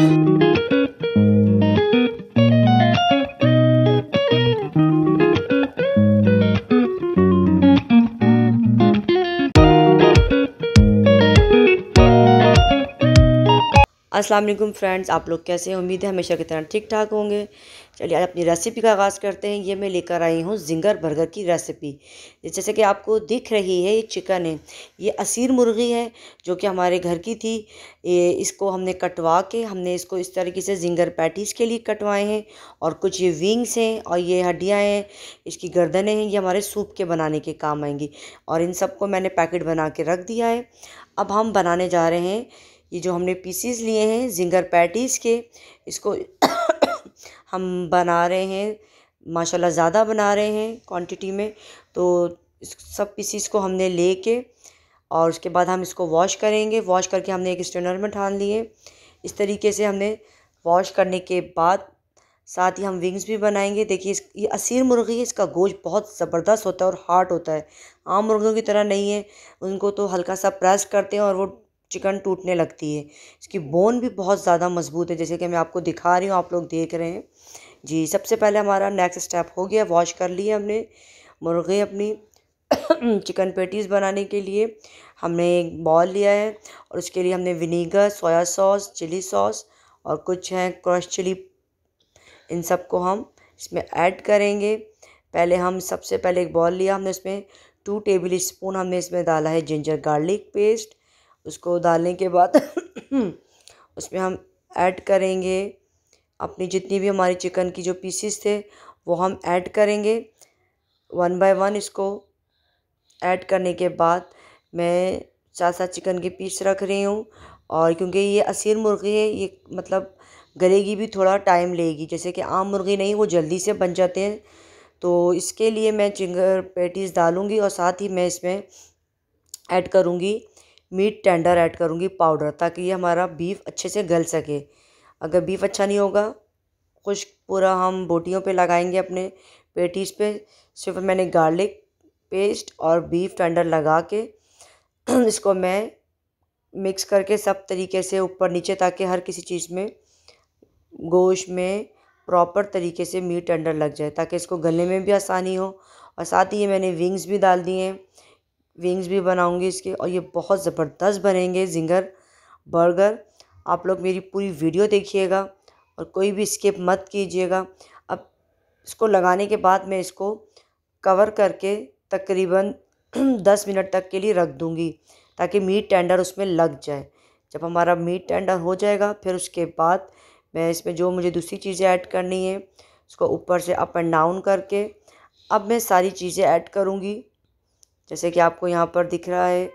you अस्सलाम वालेकुम friends आप लोग कैसे हैं उम्मीद है हमेशा की तरह ठीक ठाक होंगे चलिए आज अपनी रेसिपी का आगाज़ करते हैं ये मैं लेकर आई हूँ जिंगर बर्गर की रेसिपी जैसे कि आपको दिख रही है ये चिकन है ये असीर मुर्गी है जो कि हमारे घर की थी ये इसको हमने कटवा के हमने इसको इस तरीके से जिंगर पैटीज़ के लिए कटवाए हैं और कुछ ये विंग्स हैं और ये हड्डियाँ हैं इसकी गर्दनें हैं ये हमारे सूप के बनाने के काम आएंगी और इन सबको मैंने पैकेट बना के रख दिया है अब हम बनाने जा रहे हैं ये जो हमने पीसीस लिए हैं जिंगर पैटीज़ के इसको हम बना रहे हैं माशाल्लाह ज़्यादा बना रहे हैं क्वांटिटी में तो सब पीसीस को हमने ले के और उसके बाद हम इसको वॉश करेंगे वॉश करके हमने एक स्टेनर में ठान लिए इस तरीके से हमने वॉश करने के बाद साथ ही हम विंग्स भी बनाएंगे देखिए इस ये असीर मुर्गी है इसका गोश बहुत ज़बरदस्त होता है और हार्ड होता है आम मुर्गियों की तरह नहीं है उनको तो हल्का सा प्रेस करते हैं और वो चिकन टूटने लगती है इसकी बोन भी बहुत ज़्यादा मजबूत है जैसे कि मैं आपको दिखा रही हूँ आप लोग देख रहे हैं जी सबसे पहले हमारा नेक्स्ट स्टेप हो गया वॉश कर लिए हमने मुर्गे अपनी चिकन पेटीज़ बनाने के लिए हमने एक बॉल लिया है और उसके लिए हमने vinegar soya sauce chilli sauce और कुछ है क्रश चिली इन सब को हम इसमें ऐड करेंगे पहले हम सबसे पहले एक बॉल लिया हमने इसमें टू टेबल स्पून हमने इसमें डाला है जिंजर गार्लिक पेस्ट उसको डालने के बाद उसमें हम ऐड करेंगे अपनी जितनी भी हमारी चिकन की जो पीसीस थे वो हम ऐड करेंगे वन बाय वन इसको ऐड करने के बाद मैं चार सात चिकन के पीस रख रही हूँ और क्योंकि ये असीर मुर्गी है ये मतलब गलेगी भी थोड़ा टाइम लेगी जैसे कि आम मुर्गी नहीं वो जल्दी से बन जाते हैं तो इसके लिए मैं चिंगर पेटीज़ डालूँगी और साथ ही मैं इसमें ऐड करूँगी मीट टेंडर ऐड करूँगी पाउडर ताकि ये हमारा बीफ अच्छे से गल सके अगर बीफ अच्छा नहीं होगा खुश पूरा हम बोटियों पे लगाएंगे अपने पेटीज पे सिर्फ मैंने गार्लिक पेस्ट और बीफ टेंडर लगा के इसको मैं मिक्स करके सब तरीके से ऊपर नीचे ताकि हर किसी चीज़ में गोश्त में प्रॉपर तरीके से मीट टेंडर लग जाए ताकि इसको गलने में भी आसानी हो और साथ ही ये मैंने विंग्स भी डाल दिए हैं विंग्स भी बनाऊंगी इसके और ये बहुत ज़बरदस्त बनेंगे जिंगर बर्गर आप लोग मेरी पूरी वीडियो देखिएगा और कोई भी स्किप मत कीजिएगा अब इसको लगाने के बाद मैं इसको कवर करके तकरीबन दस मिनट तक के लिए रख दूँगी ताकि मीट टेंडर उसमें लग जाए जब हमारा मीट टेंडर हो जाएगा फिर उसके बाद मैं इसमें जो मुझे दूसरी चीज़ें ऐड करनी है उसको ऊपर से अप एंड डाउन करके अब मैं सारी चीज़ें ऐड करूँगी जैसे कि आपको यहाँ पर दिख रहा है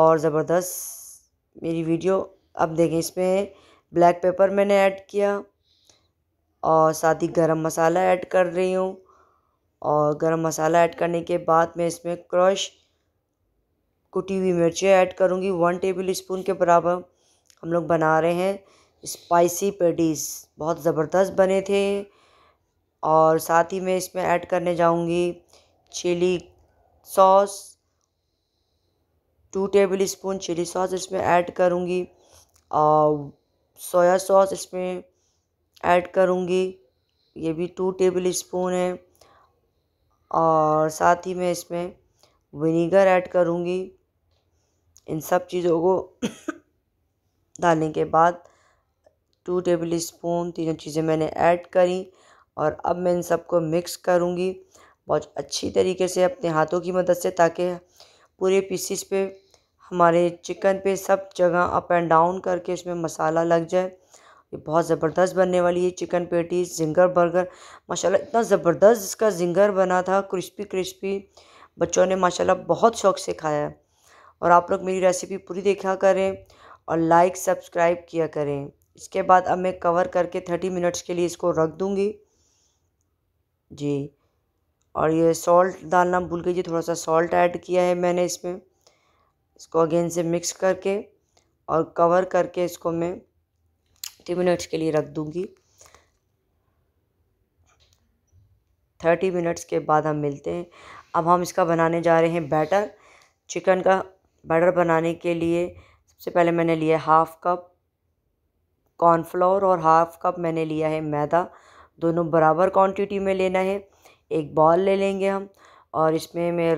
और ज़बरदस्त मेरी वीडियो अब देखें इसमें ब्लैक पेपर मैंने ऐड किया और साथ ही गरम मसाला ऐड कर रही हूँ और गरम मसाला ऐड करने के बाद मैं इसमें क्रश कुटी हुई मिर्ची ऐड करूँगी वन टेबल स्पून के बराबर हम लोग बना रहे हैं स्पाइसी पेडीज़ बहुत ज़बरदस्त बने थे और साथ ही मैं इसमें ऐड करने जाऊँगी chilli sauce two tablespoon chilli sauce इसमें ऐड करूँगी और सोया सॉस इसमें ऐड करूँगी ये भी टू टेबल स्पून है और साथ ही मैं इसमें विनीगर ऐड करूँगी इन सब चीज़ों को डालने के बाद टू टेबल स्पून तीनों चीज़ें मैंने ऐड करी और अब मैं इन सबको मिक्स करूँगी बहुत अच्छी तरीके से अपने हाथों की मदद से ताकि पूरे पीसीस पे हमारे चिकन पे सब जगह अप एंड डाउन करके इसमें मसाला लग जाए ये बहुत ज़बरदस्त बनने वाली है चिकन पेटी जिंगर बर्गर माशाल्लाह इतना ज़बरदस्त इसका जिंगर बना था क्रिस्पी क्रिस्पी बच्चों ने माशाल्लाह बहुत शौक़ से खाया और आप लोग मेरी रेसिपी पूरी देखा करें और लाइक सब्सक्राइब किया करें इसके बाद अब मैं कवर करके थर्टी मिनट्स के लिए इसको रख दूँगी जी और ये सॉल्ट डालना भूल गई जी थोड़ा सा सॉल्ट ऐड किया है मैंने इसमें इसको अगेन से मिक्स करके और कवर करके इसको मैं थर्टी मिनट्स के लिए रख दूँगी थर्टी मिनट्स के बाद हम मिलते हैं अब हम इसका बनाने जा रहे हैं बैटर चिकन का बैटर बनाने के लिए सबसे पहले मैंने लिया हाफ़ कप कॉर्नफ्लोर और हाफ़ कप मैंने लिया है मैदा दोनों बराबर क्वांटिटी में लेना है एक बॉल ले लेंगे हम और इसमें मैं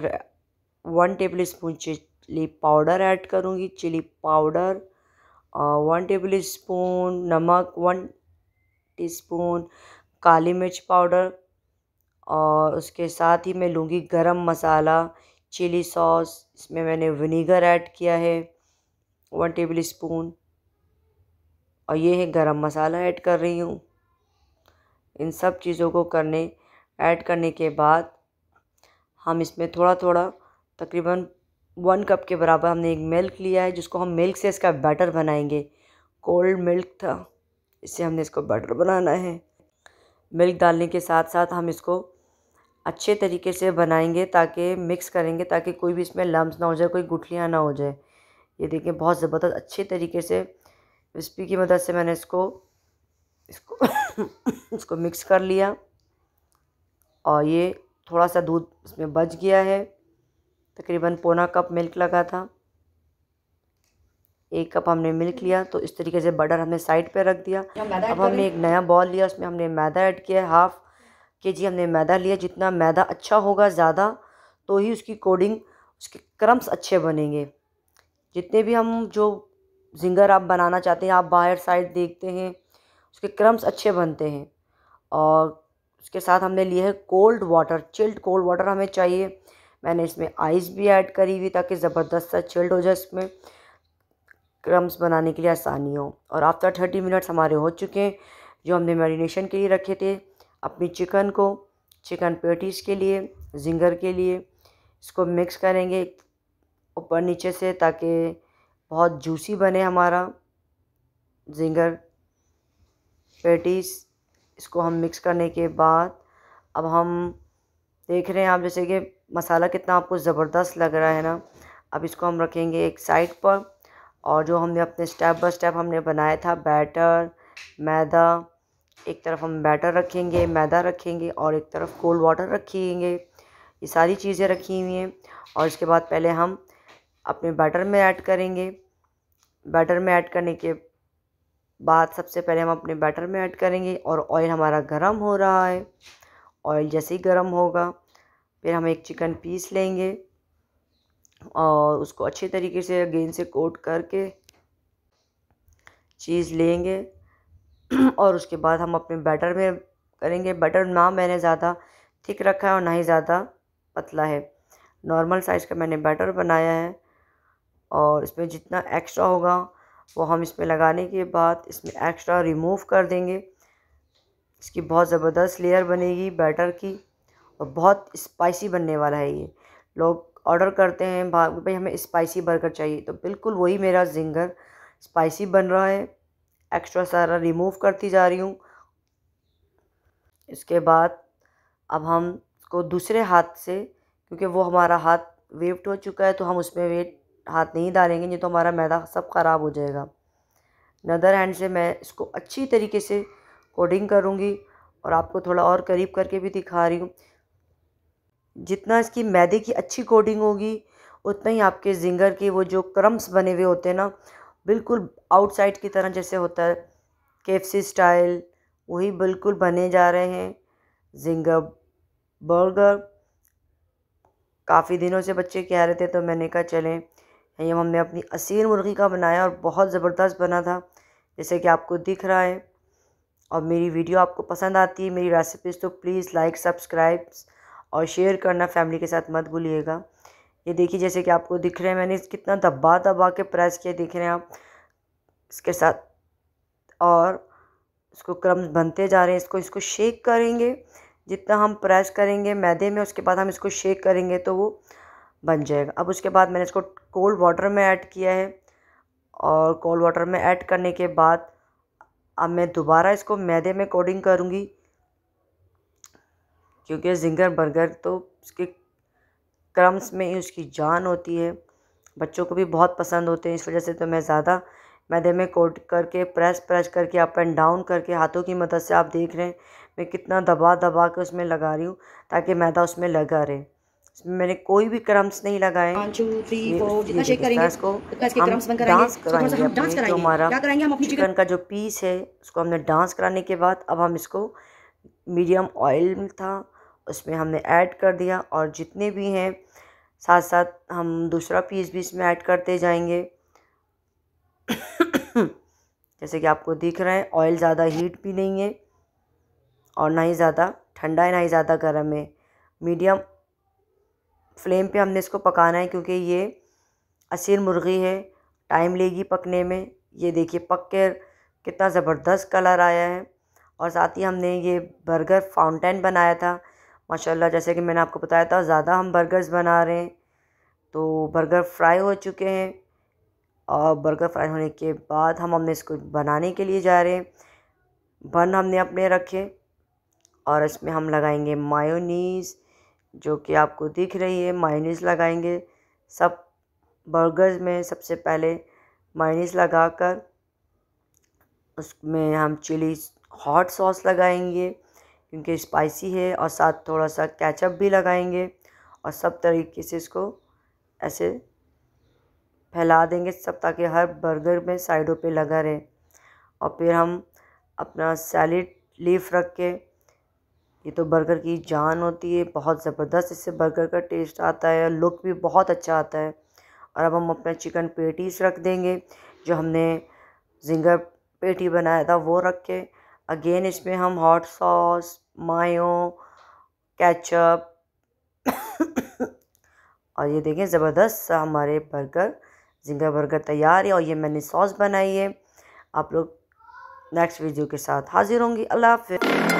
one tablespoon chilli powder add करूँगी चिली पाउडर और वन टेबल स्पून नमक वन टीस्पून काली मिर्च पाउडर और उसके साथ ही मैं लूँगी गरम मसाला चिली सॉस इसमें मैंने विनीगर ऐड किया है वन टेबल स्पून और ये है गरम मसाला ऐड कर रही हूँ इन सब चीज़ों को करने ऐड करने के बाद हम इसमें थोड़ा थोड़ा तकरीबन वन कप के बराबर हमने एक मिल्क लिया है जिसको हम मिल्क से इसका बैटर बनाएंगे कोल्ड मिल्क था इससे हमने इसको बैटर बनाना है मिल्क डालने के साथ साथ हम इसको अच्छे तरीके से बनाएंगे ताकि मिक्स करेंगे ताकि कोई भी इसमें लम्ब ना हो जाए कोई गुठलियाँ ना हो जाए ये देखें बहुत ज़बरदस्त अच्छे तरीके से रेसिपी की मदद से मैंने इसको इसको इसको मिक्स कर लिया और ये थोड़ा सा दूध इसमें बच गया है तकरीबन पौना कप मिल्क लगा था एक कप हमने मिल्क लिया तो इस तरीके से बटर हमने साइड पे रख दिया अब हमने एक नया बॉल लिया उसमें हमने मैदा ऐड किया है हाफ़ के जी हमने मैदा लिया जितना मैदा अच्छा होगा ज़्यादा तो ही उसकी कोडिंग उसके क्रम्स अच्छे बनेंगे जितने भी हम जो जिंगर आप बनाना चाहते हैं आप बाहर साइड देखते हैं उसके क्रम्स अच्छे बनते हैं और उसके साथ हमने लिए है cold water chilled cold water हमें चाहिए मैंने इसमें आइस भी ऐड करी हुई ताकि ज़बरदस्त सा चिल्ड हो जाए इसमें क्रम्स बनाने के लिए आसानी हो और आफ्टर थर्टी मिनट्स हमारे हो चुके हैं जो हमने मैरिनेशन के लिए रखे थे अपनी चिकन को चिकन पेटीज़ के लिए जिंगर के लिए इसको मिक्स करेंगे ऊपर नीचे से ताकि बहुत जूसी बने हमारा जिंगर पेटीज़ इसको हम मिक्स करने के बाद अब हम देख रहे हैं आप जैसे कि मसाला कितना आपको ज़बरदस्त लग रहा है ना अब इसको हम रखेंगे एक साइड पर और जो हमने अपने स्टेप बाय स्टेप हमने बनाया था बैटर मैदा एक तरफ हम बैटर रखेंगे मैदा रखेंगे और एक तरफ कोल्ड वाटर रखेंगे ये सारी चीज़ें रखी हुई हैं और इसके बाद पहले हम अपने बैटर में ऐड करेंगे बैटर में ऐड करने के बाद सबसे पहले हम अपने बैटर में ऐड करेंगे और ऑयल हमारा गर्म हो रहा है ऑयल जैसे ही गर्म होगा फिर हम एक चिकन पीस लेंगे और उसको अच्छे तरीके से गेंद से कोट करके चीज़ लेंगे और उसके बाद हम अपने बैटर में करेंगे बैटर ना मैंने ज़्यादा थिक रखा है और ना ही ज़्यादा पतला है नॉर्मल साइज़ का मैंने बैटर बनाया है और इसमें जितना एक्स्ट्रा होगा वो हम इसमें लगाने के बाद इसमें एक्स्ट्रा रिमूव कर देंगे इसकी बहुत ज़बरदस्त लेयर बनेगी बैटर की और बहुत स्पाइसी बनने वाला है ये लोग ऑर्डर करते हैं भाई हमें स्पाइसी बर्गर चाहिए तो बिल्कुल वही मेरा जिंगर स्पाइसी बन रहा है एक्स्ट्रा सारा रिमूव करती जा रही हूँ इसके बाद अब हम इसको दूसरे हाथ से क्योंकि वो हमारा हाथ वेव्ड हो चुका है तो हम उसमें वेट हाथ नहीं डालेंगे नहीं तो हमारा मैदा सब ख़राब हो जाएगा नदर हैंड से मैं इसको अच्छी तरीके से कोडिंग करूँगी और आपको थोड़ा और करीब करके भी दिखा रही हूँ जितना इसकी मैदे की अच्छी कोडिंग होगी उतना ही आपके जिंगर के वो जो क्रम्स बने हुए होते हैं ना बिल्कुल आउटसाइड की तरह जैसे होता है केफसी स्टाइल वही बिल्कुल बने जा रहे हैं जिंगर बर्गर काफ़ी दिनों से बच्चे कह रहे थे तो मैंने कहा चलें ये हमने अपनी असीर मुर्गी का बनाया और बहुत ज़बरदस्त बना था जैसे कि आपको दिख रहा है और मेरी वीडियो आपको पसंद आती है मेरी रेसिपीज़ तो प्लीज़ लाइक सब्सक्राइब और शेयर करना फैमिली के साथ मत भूलिएगा ये देखिए जैसे कि आपको दिख रहे हैं मैंने कितना दबा दबा के प्रेस किया दिख रहे हैं आप इसके साथ और इसको क्रम्स बनते जा रहे हैं इसको इसको शेक करेंगे जितना हम प्रेस करेंगे मैदे में उसके बाद हम इसको शेक करेंगे तो वो बन जाएगा अब उसके बाद मैंने इसको कोल्ड वाटर में ऐड किया है और कोल्ड वाटर में ऐड करने के बाद अब मैं दोबारा इसको मैदे में कोडिंग करूँगी क्योंकि जिंगर बर्गर तो उसके क्रम्स में ही उसकी जान होती है बच्चों को भी बहुत पसंद होते हैं इस वजह से तो मैं ज़्यादा मैदे में कोट करके प्रेस प्रेस करके अप एंड डाउन करके हाथों की मदद से आप देख रहे हैं मैं कितना दबा दबा के उसमें लगा रही हूँ ताकि मैदा उसमें लगा रहे इसमें मैंने कोई भी क्रम्स नहीं लगाए तो हमारा चिकन का जो पीस है उसको हमने डांस कराने के बाद अब हम इसको मीडियम ऑयल था उसमें हमने ऐड कर दिया और जितने भी हैं साथ साथ हम दूसरा पीस भी इसमें ऐड करते जाएंगे जैसे कि आपको दिख रहा है ऑयल ज़्यादा हीट भी नहीं है और ना ही ज़्यादा ठंडा है ना ही ज़्यादा गर्म है मीडियम फ्लेम पे हमने इसको पकाना है क्योंकि ये असीर मुर्गी है टाइम लेगी पकने में ये देखिए पक के कितना ज़बरदस्त कलर आया है और साथ ही हमने ये बर्गर फाउंटेन बनाया था माशाल्लाह जैसे कि मैंने आपको बताया था ज़्यादा हम बर्गर्स बना रहे हैं तो बर्गर फ्राई हो चुके हैं और बर्गर फ्राई होने के बाद हम हमने इसको बनाने के लिए जा रहे हैं बन हमने अपने रखे और इसमें हम लगाएंगे मायोनीज़ जो कि आपको दिख रही है माइनस लगाएंगे सब बर्गर्स में सबसे पहले माइनस लगाकर उसमें हम चिली हॉट सॉस लगाएंगे क्योंकि स्पाइसी है और साथ थोड़ा सा कैचअप भी लगाएंगे और सब तरीके से इसको ऐसे फैला देंगे सब ताकि हर बर्गर में साइडों पे लगा रहे और फिर हम अपना सैलिड लीफ रख के ये तो बर्गर की जान होती है बहुत ज़बरदस्त इससे बर्गर का टेस्ट आता है लुक भी बहुत अच्छा आता है और अब हम अपना चिकन पेटीज़ रख देंगे जो हमने जिंगर पेटी बनाया था वो रख के अगेन इसमें हम हॉट सॉस मायो कैचअप और ये देखें ज़बरदस्त हमारे बर्गर जिंगर बर्गर तैयार है और ये मैंने सॉस बनाई है आप लोग नेक्स्ट वीडियो के साथ हाज़िर होंगी अल्लाह हाफि